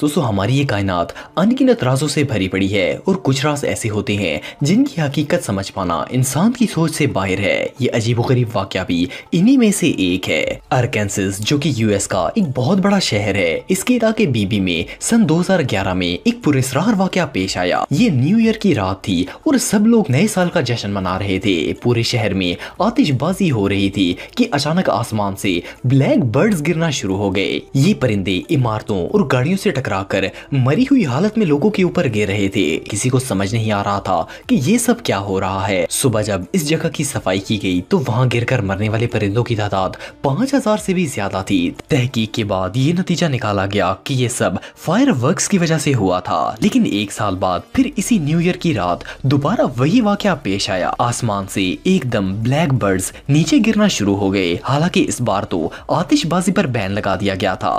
दोस्तों हमारी ये कायनात अनगिनत राजों से भरी पड़ी है और कुछ राज ऐसे होते हैं जिनकी हकीकत समझ पाना इंसान की सोच से बाहर है ये अजीबोगरीब वाक्य भी इन्हीं में से एक है अरकेंसिस जो कि यूएस का एक बहुत बड़ा शहर है इसके इलाके बीबी में सन 2011 में एक पुरेसरार वाक्य पेश आया ये न्यू ईयर की रात थी और सब लोग नए साल का जश्न मना रहे थे पूरे शहर में आतिशबाजी हो रही थी की अचानक आसमान से ब्लैक बर्ड गिरना शुरू हो गए ये परिंदे इमारतों और गाड़ियों से टकराकर मरी हुई हालत में लोगों के ऊपर गिर रहे थे किसी को समझ नहीं आ रहा था कि ये सब क्या हो रहा है सुबह जब इस जगह की सफाई की गई तो वहाँ गिर कर मरने वाले परिंदों की तादाद पाँच हजार से भी ज्यादा थी तहकीक के बाद ये नतीजा निकाला गया कि ये सब फायर की वजह से हुआ था लेकिन एक साल बाद फिर इसी न्यू ईयर की रात दोबारा वही वाक्य पेश आया आसमान से एकदम ब्लैक बर्ड्स नीचे गिरना शुरू हो गए हालांकि इस बार तो आतिशबाजी पर बैन लगा दिया गया था